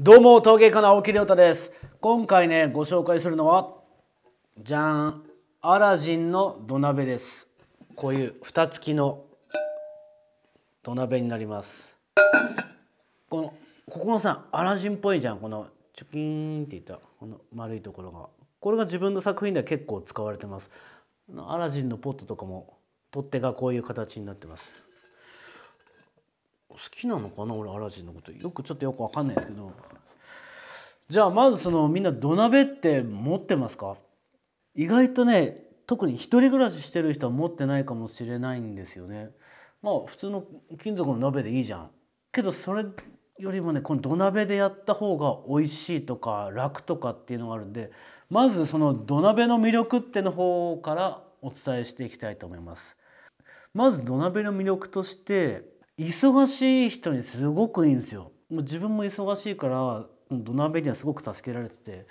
どうも陶芸家の青木亮太です今回ねご紹介するのはじゃんアラジンの土鍋ですこういう蓋付きの土鍋になりますこのここのさアラジンっぽいじゃんこのチュキーンっていったこの丸いところがこれが自分の作品では結構使われてますアラジンのポットとかも取っ手がこういう形になってます好きなのかな俺アラジンのことよくちょっとよくわかんないですけどじゃあまずそのみんな土鍋って持ってますか意外とね特に一人暮らししてる人は持ってないかもしれないんですよねまあ普通の金属の鍋でいいじゃんけどそれよりもねこの土鍋でやった方が美味しいとか楽とかっていうのがあるんでまずその土鍋の魅力っての方からお伝えしていきたいと思いますまず土鍋の魅力として忙しい人にすごくいいんですよ。もう自分も忙しいから土鍋にはすごく助けられてて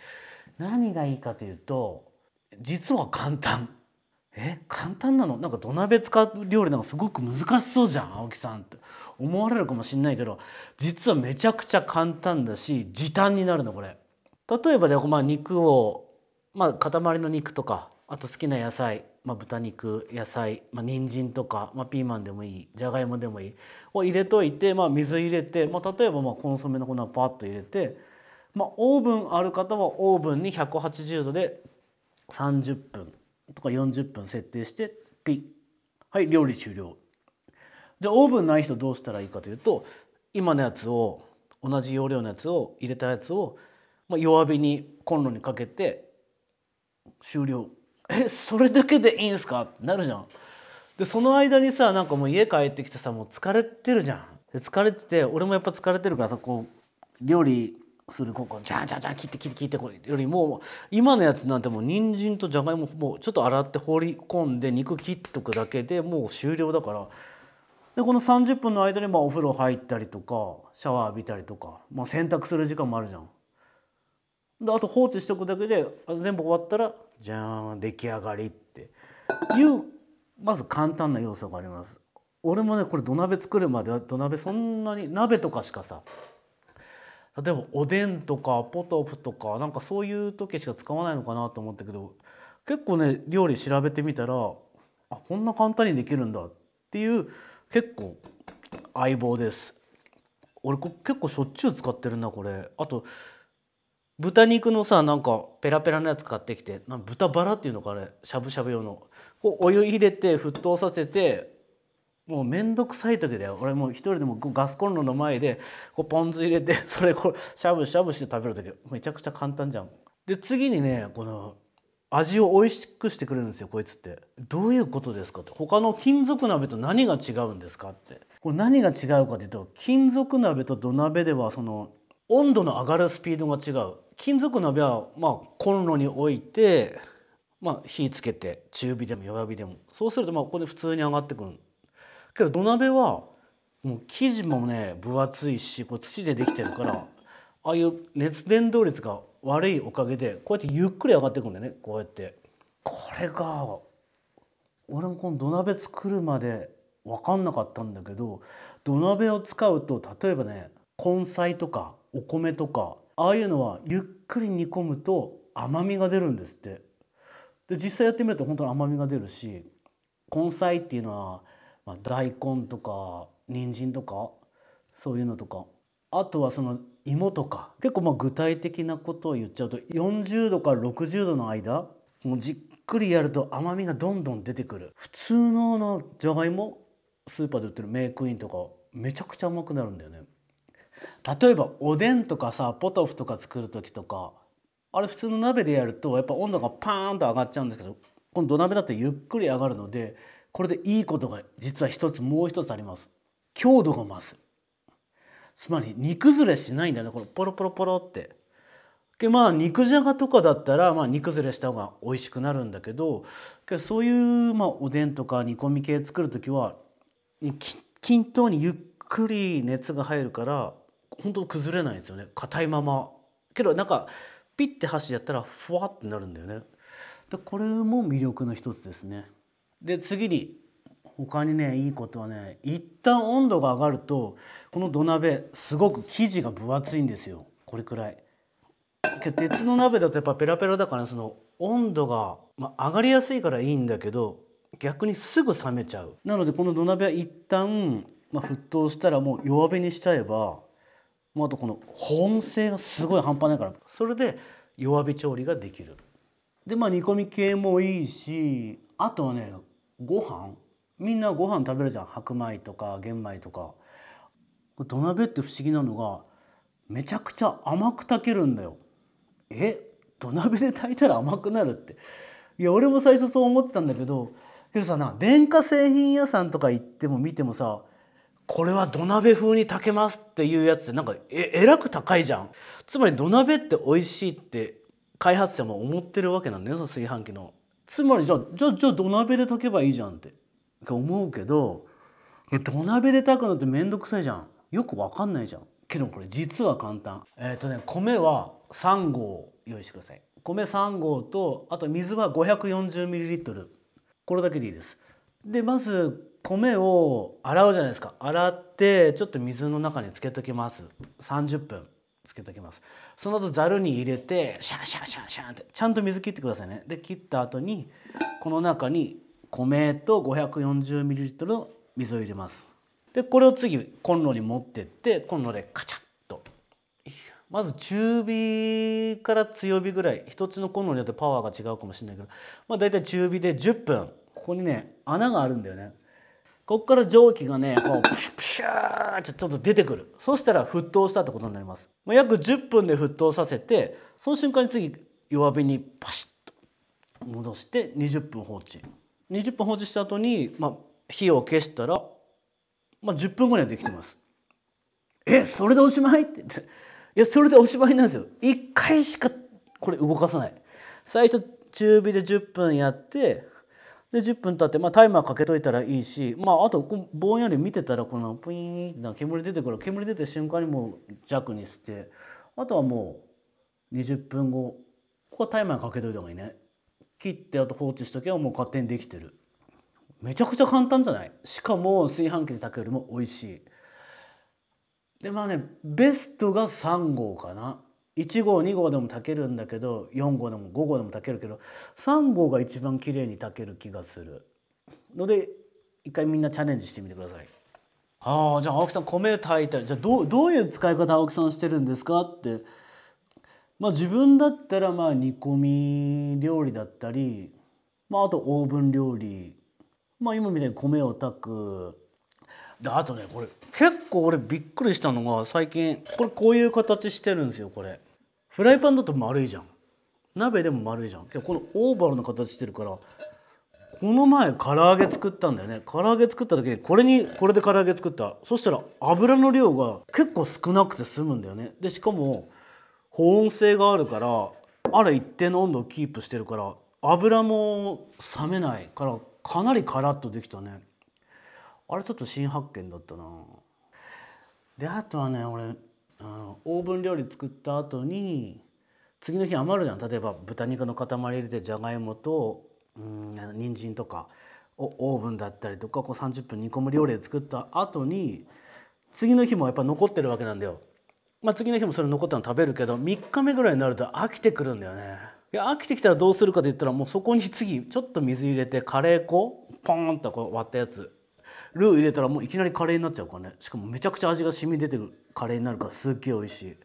何がいいかというと実は簡単。え簡単なのなんか土鍋使う料理なんかすごく難しそうじゃん青木さんって思われるかもしんないけど実はめちゃくちゃ簡単だし時短になるのこれ例えばで、まあ、肉を、まあ、塊の肉とかあと好きな野菜まあ、豚肉野菜、まあ人参とか、まあ、ピーマンでもいいじゃがいもでもいいを入れといて、まあ、水入れて、まあ、例えばまあコンソメの粉をパッと入れて、まあ、オーブンある方はオーブンに180度で30分とか40分設定してピッはい料理終了じゃあオーブンない人どうしたらいいかというと今のやつを同じ容量のやつを入れたやつを、まあ、弱火にコンロにかけて終了えそれだけでいいんすかってなるじゃん。でその間にさなんかもう家帰ってきてさもう疲れてるじゃん。で疲れてて俺もやっぱ疲れてるからさこう料理するここジャンジャンジャン切って切って切ってこれよりも今のやつなんてもう人参とじゃがいももうちょっと洗って放り込んで肉切っとくだけでもう終了だからでこの30分の間にまあお風呂入ったりとかシャワー浴びたりとか、まあ、洗濯する時間もあるじゃん。であと放置しとくだけで全部終わったらじゃん出来上がりっていうまず簡単な要素があります俺もねこれ土鍋作るまでは土鍋そんなに鍋とかしかさ例えばおでんとかポトフとかなんかそういう時しか使わないのかなと思ったけど結構ね料理調べてみたらあこんな簡単にできるんだっていう結構相棒です俺結構しょっちゅう使ってるなこれあと豚肉のさなんかペラペラのやつ買ってきてな豚バラっていうのかねしゃぶしゃぶ用のお湯入れて沸騰させてもう面倒くさい時だよ俺もう一人でもガスコンロの前でこうポン酢入れて それこうしゃぶしゃぶして食べる時めちゃくちゃ簡単じゃん。で次にねこの味を美味しくしてくれるんですよこいつってどういうことですかって他の金属鍋と何が違うんですかってこれ何が違うかというと金属鍋と土鍋ではその温度の上がるスピードが違う金属鍋はまあコンロに置いて、まあ、火つけて中火でも弱火でもそうするとまあここで普通に上がってくるけど土鍋はもう生地もね分厚いしこう土でできてるからああいう熱伝導率が悪いおかげでこうやってゆっくり上がってくんだよねこうやってこれが俺もこの土鍋作るまで分かんなかったんだけど土鍋を使うと例えばね根菜とかお米とかああいうのはゆっくり煮込むと甘みが出るんですってで実際やってみると本当に甘みが出るし根菜っていうのは、まあ、大根とか人参とかそういうのとかあとはその芋とか結構まあ具体的なことを言っちゃうと40度から60度の間もうじっくりやると甘みがどんどん出てくる普通のじゃがいもスーパーで売ってるメイクインとかめちゃくちゃ甘くなるんだよね例えばおでんとかさポトフとか作る時とかあれ普通の鍋でやるとやっぱ温度がパーンと上がっちゃうんですけどこの土鍋だとゆっくり上がるのでこれでいいことが実は一つもう一つあります強度が増すつまり煮崩れしないんだねこのポロポロポロってでまあ肉じゃがとかだったら、まあ、煮崩れした方が美味しくなるんだけどそういう、まあ、おでんとか煮込み系作る時は均等にゆっくり熱が入るから本当崩れないんですよね硬いままけどなんかピッて箸やったらふわってなるんだよねでこれも魅力の一つですねで次に他にねいいことはね一旦温度が上がるとこの土鍋すごく生地が分厚いんですよこれくらい鉄の鍋だとやっぱペラペラだから、ね、その温度が、まあ、上がりやすいからいいんだけど逆にすぐ冷めちゃうなのでこの土鍋は一旦、まあ、沸騰したらもう弱火にしちゃえばまうあとこの保温性がすごい半端ないからそれで弱火調理ができるでまあ煮込み系もいいしあとはねご飯みんなご飯食べるじゃん白米とか玄米とか土鍋って不思議なのがめちゃくちゃ甘く炊けるんだよえ土鍋で炊いたら甘くなるっていや俺も最初そう思ってたんだけどけどさな電化製品屋さんとか行っても見てもさこれは土鍋風に炊けますっていうやつってなんかええらく高いじゃんつまり土鍋って美味しいって開発者も思ってるわけなんだよその炊飯器のつまりじゃじゃじゃあ土鍋で炊けばいいじゃんって思うけど土鍋で炊くのって面倒くさいじゃんよくわかんないじゃんけどこれ実は簡単えっ、ー、とね米は3合用意してください米3合とあと水は 540ml これだけでいいですでまず米を洗うじゃないですか洗ってちょっと水の中につけときます30分つけときますその後ざるに入れてシャンシャンシャンシャンってちゃんと水切ってくださいねで切った後にこの中に米と 540ml の水を入れますでこれを次コンロに持ってってコンロでカチャッとまず中火から強火ぐらい一つのコンロによってパワーが違うかもしれないけどまあ大体中火で10分ここにね穴があるんだよねここから蒸気がねこうプシュプシューってちょっと出てくるそしたら沸騰したってことになります約10分で沸騰させてその瞬間に次弱火にパシッと戻して20分放置20分放置した後にまあ、火を消したら、まあ、10分後にはできてますえそれでおしまいっていやそれでおしまいなんですよ1回しかこれ動かさない最初中火で10分やってで10分経って、まあ、タイマーかけといたらいいし、まあ、あとぼんやり見てたらこのプイーンな煙出てくる煙出て瞬間にもう弱にしてあとはもう20分後ここはタイマーかけといた方がいいね切ってあと放置しとけばもう勝手にできてるめちゃくちゃ簡単じゃないしかも炊飯器で炊くよりも美味しいでまあねベストが3号かな1号2号でも炊けるんだけど4号でも5号でも炊けるけど3号が一番綺麗に炊ける気がするので一回みんなチャレンジしてみてください。ああじゃあ青木さん米炊いたりじゃあどうどういう使い方青木さんしてるんですかってまあ自分だったらまあ煮込み料理だったり、まあ、あとオーブン料理、まあ、今みたいに米を炊くであとねこれ結構俺びっくりしたのが最近これこういう形してるんですよこれ。フライパンだと丸いじゃん鍋でも丸いじゃんけどこのオーバルの形してるからこの前唐揚げ作ったんだよね唐揚げ作った時にこれにこれで唐揚げ作ったそしたら油の量が結構少なくて済むんだよねでしかも保温性があるからある一定の温度をキープしてるから油も冷めないからかなりカラッとできたねあれちょっと新発見だったなであとはね俺あオーブン料理作った後に次の日余るじゃん例えば豚肉の塊入れてじゃがいもとうん人参とかをオーブンだったりとかこう30分煮込む料理で作った後に次の日もやっぱ残ってるわけなんだよ。まあ、次の日もそれ残ったの食べるけど3日目ぐらいになると飽きてくるんだよね。いや飽きてきたらどうするかといったらもうそこに次ちょっと水入れてカレー粉ポンとこう割ったやつルー入れたらもういきなりカレーになっちゃうからねしかもめちゃくちゃ味が染み出てるカレーになるからすっげえ美味しい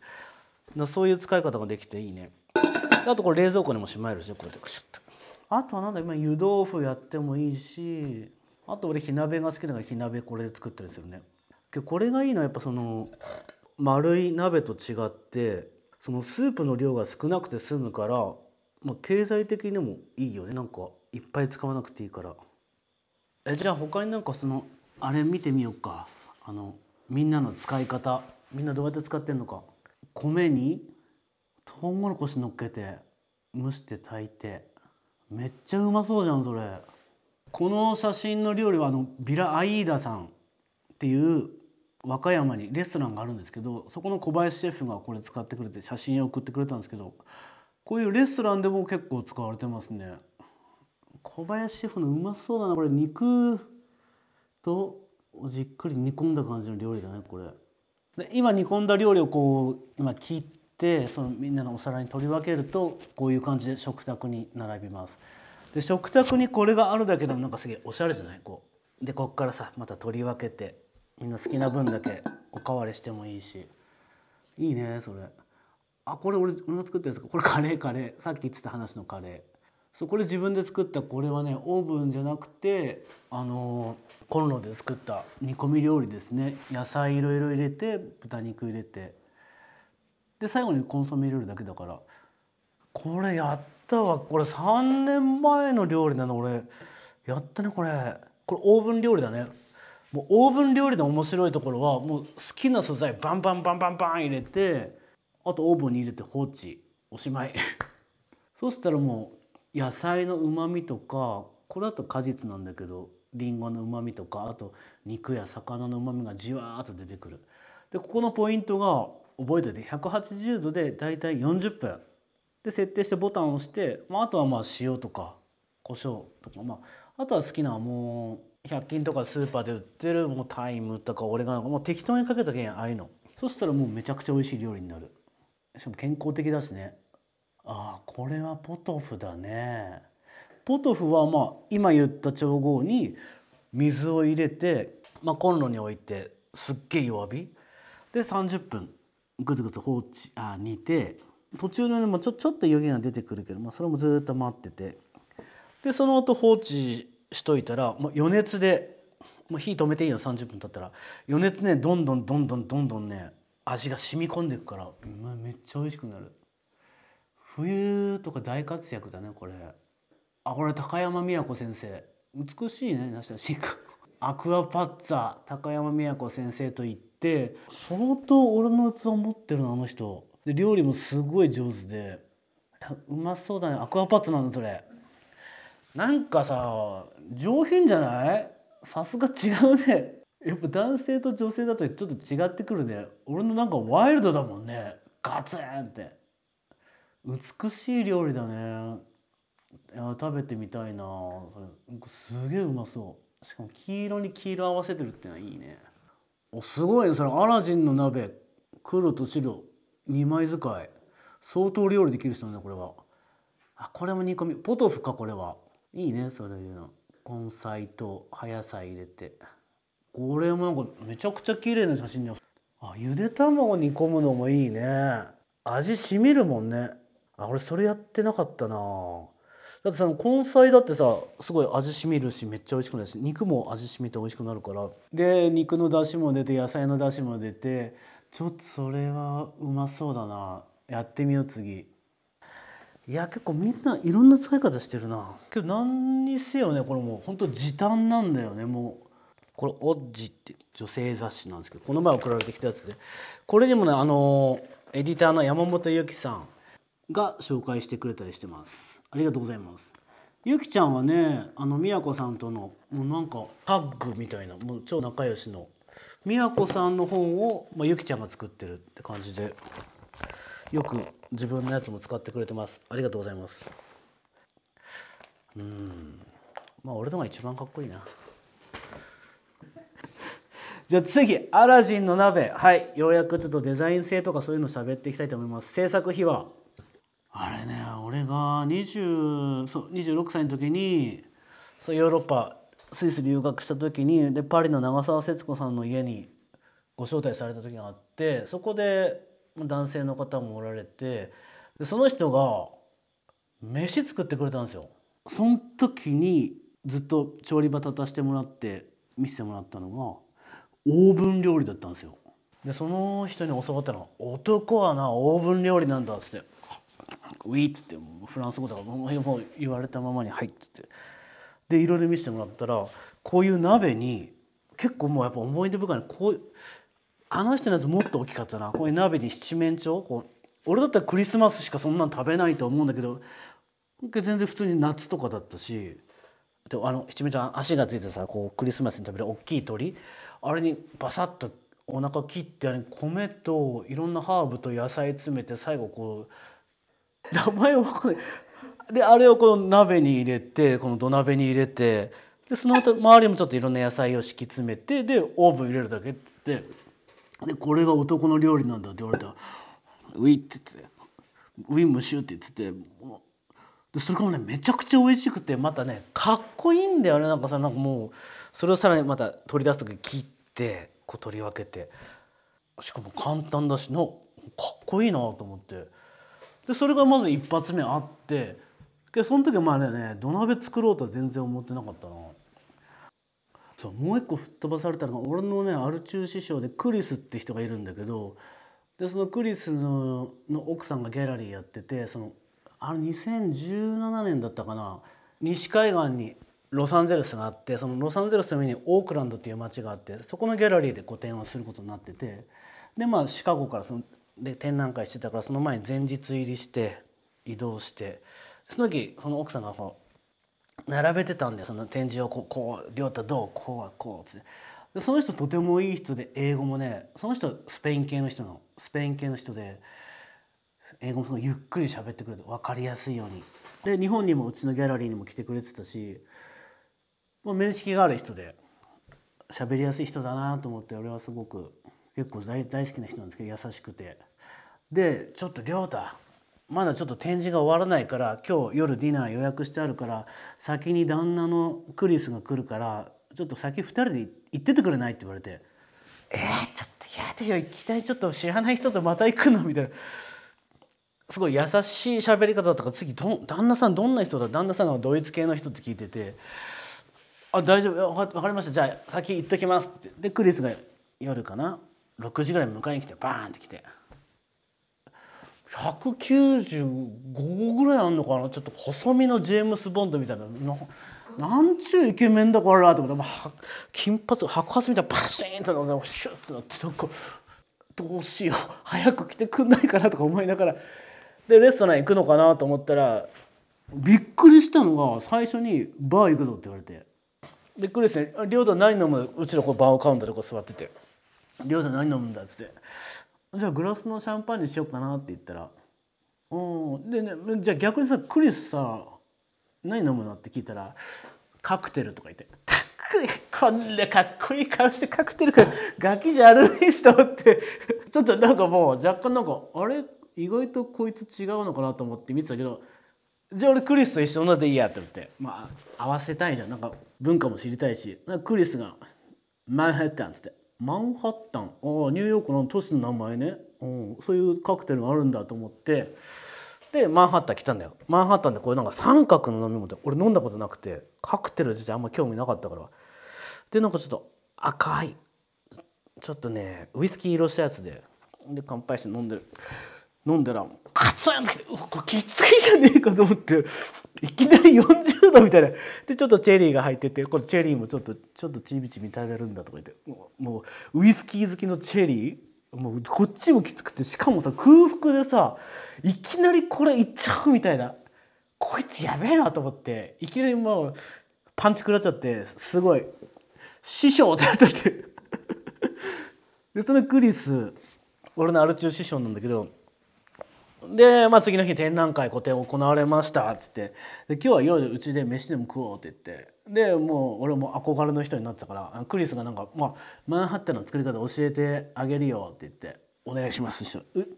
だそういう使い方ができていいねあとこれ冷蔵庫にもしまえるしねこうやってクシュッとあとはなんだ今湯豆腐やってもいいしあと俺火鍋が好きだから火鍋これで作ったりするねこれがいいのはやっぱその丸い鍋と違ってそのスープの量が少なくて済むから、まあ、経済的にもいいよねなんかいっぱい使わなくていいから。えじゃあ他になんかそのあれ見てみようかあのみんなの使い方みんなどうやって使ってんのか米にトウモロコシ乗っけて蒸して炊いてめっちゃうまそうじゃんそれこの写真の料理はあのビラ・アイーダさんっていう和歌山にレストランがあるんですけどそこの小林シェフがこれ使ってくれて写真を送ってくれたんですけどこういうレストランでも結構使われてますね。小林シェフのうまそうだなこれ肉とじっくり煮込んだ感じの料理だねこれで今煮込んだ料理をこう今切ってそのみんなのお皿に取り分けるとこういう感じで食卓に並びますで食卓にこれがあるだけでもなんかすげえおしゃれじゃないこうでこっからさまた取り分けてみんな好きな分だけ おかわりしてもいいしいいねそれあこれ俺俺が作ったやつかこれカレーカレーさっき言ってた話のカレーそうこれ自分で作ったこれはねオーブンじゃなくてあのー、コンロで作った煮込み料理ですね野菜いろいろ入れて豚肉入れてで最後にコンソメ料理だけだからこれやったわこれ3年前の料理なの俺やったねこれこれオーブン料理だねもうオーブン料理の面白いところはもう好きな素材バンバンバンバンバン入れてあとオーブンに入れて放置おしまい そしたらもう野菜のうまみとかこれだと果実なんだけどりんごのうまみとかあと肉や魚のうまみがじわーっと出てくるでここのポイントが覚えてて180度でだいたい40分で設定してボタンを押して、まあ、あとはまあ塩とか胡椒とか、まあ、あとは好きなもう100均とかスーパーで売ってるもうタイムとかオレガノもう適当にかけたけんああいうのそしたらもうめちゃくちゃ美味しい料理になるしかも健康的だしねああこれはポトフだね。ポトフはまあ今言った調合に水を入れて、まあ、コンロに置いてすっげえ弱火で30分ぐつぐつ放置あ煮て途中のもちょちょっと湯気が出てくるけど、まあ、それもずっと待っててでその後放置しといたら、まあ、余熱で、まあ、火止めていいよ30分経ったら余熱ねどんどんどんどんどんどんね味が染み込んでいくから、まあ、めっちゃ美味しくなる。冬とか大活躍だねこれあこれ高山美子先生美しいね梨田進化 アクアパッツァ高山美子先生と言って相当俺の器持ってるのあの人で料理もすごい上手でうまそうだねアクアパッツァなんだそれなんかさ上品じゃないさすが違うねやっぱ男性と女性だとちょっと違ってくるね俺のなんかワイルドだもんねガツンって美しい料理だねいや食べてみたいなそれすげえうまそうしかも黄色に黄色合わせてるってのはいいねおすごいねそれアラジンの鍋黒と白2枚使い相当料理できる人ねこれはあこれも煮込みポトフかこれはいいねそういうの根菜と葉野菜入れてこれもなんかめちゃくちゃ綺麗な写真じゃんあゆで卵煮込むのもいいね味しみるもんねあ俺それやってなかったなだってさ根菜だってさすごい味しみるしめっちゃ美味しくなるし肉も味しみて美味しくなるからで肉の出汁も出て野菜の出汁も出てちょっとそれはうまそうだなやってみよう次いや結構みんないろんな使い方してるなけど何にせよねこれもうほんと時短なんだよねもうこれ「オッジ」って女性雑誌なんですけどこの前送られてきたやつでこれにもねあのエディターの山本由紀さんが紹介してくれたりしてますありがとうございますゆきちゃんはねあのみやこさんとのもうなんかタッグみたいなもう超仲良しのみやこさんの本を、まあ、ゆきちゃんが作ってるって感じでよく自分のやつも使ってくれてますありがとうございますうんまあ俺のが一番かっこいいな じゃあ次「アラジンの鍋」はいようやくちょっとデザイン性とかそういうの喋っていきたいと思います制作費はあれね俺が20そう26歳の時にそうヨーロッパスイス留学した時にでパリの長澤節子さんの家にご招待された時があってそこで男性の方もおられてでその人が飯作ってくれたんですよ。その時にずっと調理場立たせてもらって見せてもらったのがオーブン料理だったんですよ。でその人に教わったのは「男はなオーブン料理なんだ」っつって。ウィー」っってフランス語だからもう言われたままに「はい」っつってでいろいろ見せてもらったらこういう鍋に結構もうやっぱ思い出深いこうあの人のやつもっと大きかったなこういう鍋に七面鳥こう俺だったらクリスマスしかそんなん食べないと思うんだけど全然普通に夏とかだったしであの七面鳥足がついてさこうクリスマスに食べる大きい鳥あれにバサッとお腹切ってあれ米といろんなハーブと野菜詰めて最後こう名前わであれをこの鍋に入れてこの土鍋に入れてでその後周りもちょっといろんな野菜を敷き詰めてでオーブン入れるだけっつってでこれが男の料理なんだって言われたら「ウィ」って言って「ウィムシュって言ってでそれがねめちゃくちゃ美味しくてまたねかっこいいんだよねなんかさなんかもうそれをさらにまた取り出す時切ってこう取り分けてしかも簡単だしのかっこいいなと思って。でそれがまず一発目あってでその時まあね土鍋作ろうとは全然思ってなかったなそうもう一個吹っ飛ばされたのが俺のねアル中師匠でクリスって人がいるんだけどでそのクリスの奥さんがギャラリーやっててそのあれ2017年だったかな西海岸にロサンゼルスがあってそのロサンゼルスの上にオークランドっていう町があってそこのギャラリーで個展をすることになっててでまあシカゴからそので展覧会してたからその前に前日入りして移動してその時その奥さんがこう並べてたんでその展示をこう「こう亮太どうこうはこう」ってでその人とてもいい人で英語もねその人スペイン系の人のスペイン系の人で英語もそのゆっくり喋ってくれて分かりやすいようにで日本にもうちのギャラリーにも来てくれてたしもう面識がある人で喋りやすい人だなと思って俺はすごく結構大大好きな人なんですけど優しくてでちょっと亮太まだちょっと展示が終わらないから今日夜ディナー予約してあるから先に旦那のクリスが来るからちょっと先2人で行っててくれないって言われて「えー、ちょっと嫌だよ行きたいちょっと知らない人とまた行くの」みたいなすごい優しい喋り方だったから次ど旦那さんどんな人だ旦那さんがドイツ系の人って聞いてて「あ大丈夫分かりましたじゃあ先行っときます」ってでクリスが夜かな6時ぐらい迎えに来てバーンって来て195ぐらいあんのかなちょっと細身のジェームス・ボンドみたいななんちゅうイケメンだこれらと思って金髪白髪みたいなパシーンとってシュッとなってどうしよう早く来てくんないかなとか思いながらでレストラン行くのかなと思ったらびっくりしたのが最初に「バー行くぞ」って言われてでクリスね「亮太何飲むうちのこうバーカウンターでこう座ってて。「亮太何飲むんだ」っつって「じゃあグラスのシャンパンにしようかな」って言ったら「うん」でねじゃあ逆にさクリスさ何飲むのって聞いたら「カクテル」とか言って「たっくいこんなかっこいい顔してカクテルかガキじゃあるい人」ってちょっとなんかもう若干なんかあれ意外とこいつ違うのかなと思って見てたけどじゃあ俺クリスと一緒のでいいやって思ってまあ合わせたいじゃんなんか文化も知りたいしクリスが「マンハッタン」っつってマンハッタンあニューヨークの都市の名前ね、うん、そういうカクテルがあるんだと思ってでマンハッタン来たんだよマンハッタンでこれなんか三角の飲み物で俺飲んだことなくてカクテル自体あんま興味なかったからでなんかちょっと赤いちょっとねウイスキー色したやつでで乾杯して飲んでる飲んでらカツンってきてうわこれきついじゃねえかと思っていきなり40度みたいなでちょっとチェリーが入っててこれチェリーもちょっとちょっとちびちび食べるんだとか言ってもうウイスキー好きのチェリーもうこっちもきつくてしかもさ空腹でさいきなりこれいっちゃうみたいなこいつやべえなと思っていきなりもうパンチ食らっちゃってすごい「師匠!」ってなっちゃってでそのクリス俺のアル中師匠なんだけどで、まあ、次の日展覧会個展行われましたっつってで今日は夜うちで飯でも食おうって言ってでもう俺も憧れの人になってたからクリスがなんか、まあ「マンハッタンの作り方教えてあげるよ」って言って「お願いします」って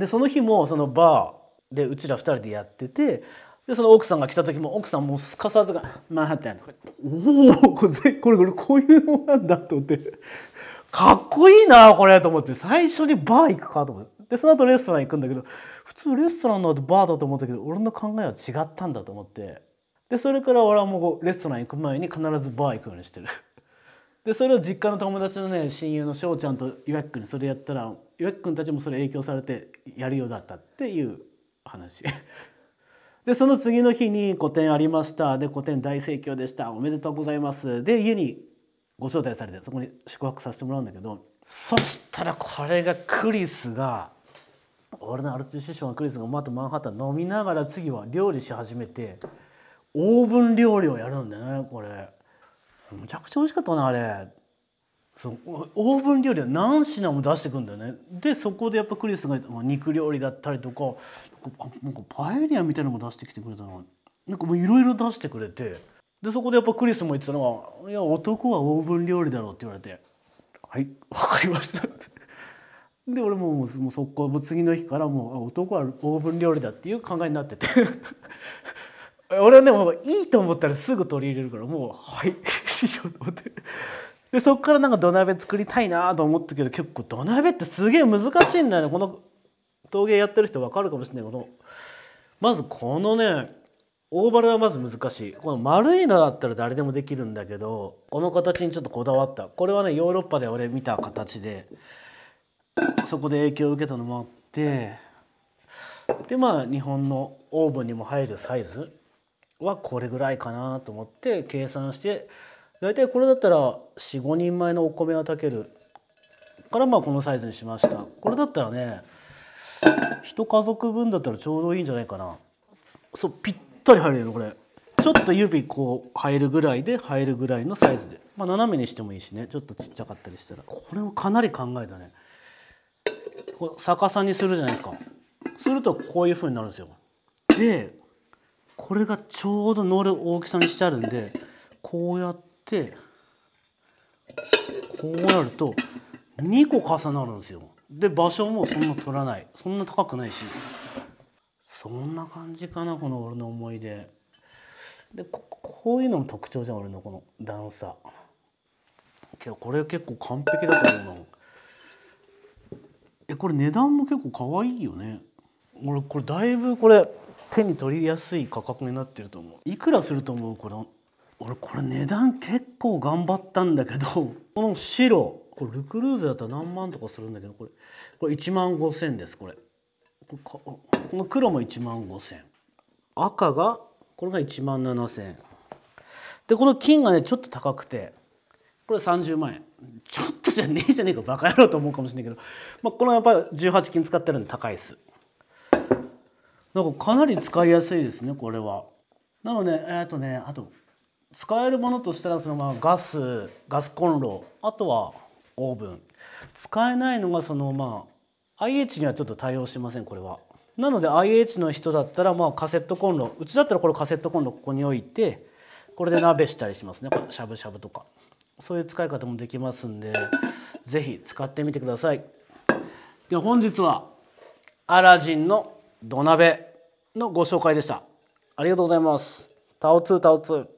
でその日もそのバーでうちら2人でやっててでその奥さんが来た時も奥さんもすかさずが「マンハッタン」おおこれこれこれこういうのなんだ」と思って「かっこいいなこれ」と思って最初にバー行くかと思って。でその後レストラン行くんだけど普通レストランの後バーだと思ったけど俺の考えは違ったんだと思ってでそれから俺はもうレストラン行く前に必ずバー行くようにしてる。でそれを実家の友達のね親友の翔ちゃんと岩城君にそれやったら岩城君たちもそれ影響されてやるようだったっていう話。でその次の日に個展ありましたで個展大盛況でしたおめでとうございますで家にご招待されてそこに宿泊させてもらうんだけどそしたらこれがクリスが俺のアルツ師匠のクリスがまたマンハッタン飲みながら次は料理し始めてオーブン料理をやるんだよねこれむちゃくちゃ美味しかったなあれそうオーブン料理は何品も出してくんだよねでそこでやっぱクリスが肉料理だったりとかなんかパエリアみたいなのも出してきてくれたのなんかもういろいろ出してくれてでそこでやっぱクリスも言ってたのが「いや男はオーブン料理だろ」って言われて「はい分かりました」で俺ももうこはもう次の日からもう男はオーブン料理だっていう考えになってて俺はねもういいと思ったらすぐ取り入れるからもうはい師匠と思ってでそっからなんか土鍋作りたいなと思ったけど結構土鍋ってすげえ難しいんだよねこの陶芸やってる人分かるかもしれないけどまずこのねオーバルはまず難しいこの丸いのだったら誰でもできるんだけどこの形にちょっとこだわったこれはねヨーロッパで俺見た形で。そこで影響を受けたのもあってでまあ日本のオーブンにも入るサイズはこれぐらいかなと思って計算して大体これだったら45人前のお米は炊けるからまあこのサイズにしましたこれだったらね一家族分だったらちょうどいいんじゃないかなそうぴったり入れるよこれちょっと指こう入るぐらいで入るぐらいのサイズでまあ斜めにしてもいいしねちょっとちっちゃかったりしたらこれもかなり考えたね逆さにするじゃないですかするとこういう風になるんですよでこれがちょうど乗る大きさにしてあるんでこうやってこうなると2個重なるんですよで場所もそんな取らないそんな高くないしそんな感じかなこの俺の思い出でこういうのも特徴じゃん俺のこの段差けどこれ結構完璧だと思うなえこれ値段も結構可愛いよね俺これだいぶこれ手に取りやすい価格になってると思ういくらすると思うこれ俺これ値段結構頑張ったんだけどこの白これルクルーズだったら何万とかするんだけどこれこれ1万5,000ですこれこの黒も1万5,000赤がこれが1万7,000でこの金がねちょっと高くてこれ30万円ちょっとじゃねえじゃねえかバカ野郎と思うかもしれないけど、まあ、このやっぱり18金使ってるんで高いですなんかかなり使いやすいですねこれはなのでえー、っとねあと使えるものとしたらそのまあガスガスコンロあとはオーブン使えないのがそのまあ IH にはちょっと対応してませんこれはなので IH の人だったらまあカセットコンロうちだったらこれカセットコンロここに置いてこれで鍋したりしますねしゃぶしゃぶとかそういう使い方もできますんで是非使ってみてください。では本日はアラジンの土鍋のご紹介でした。ありがとうございます。タオツータオツー。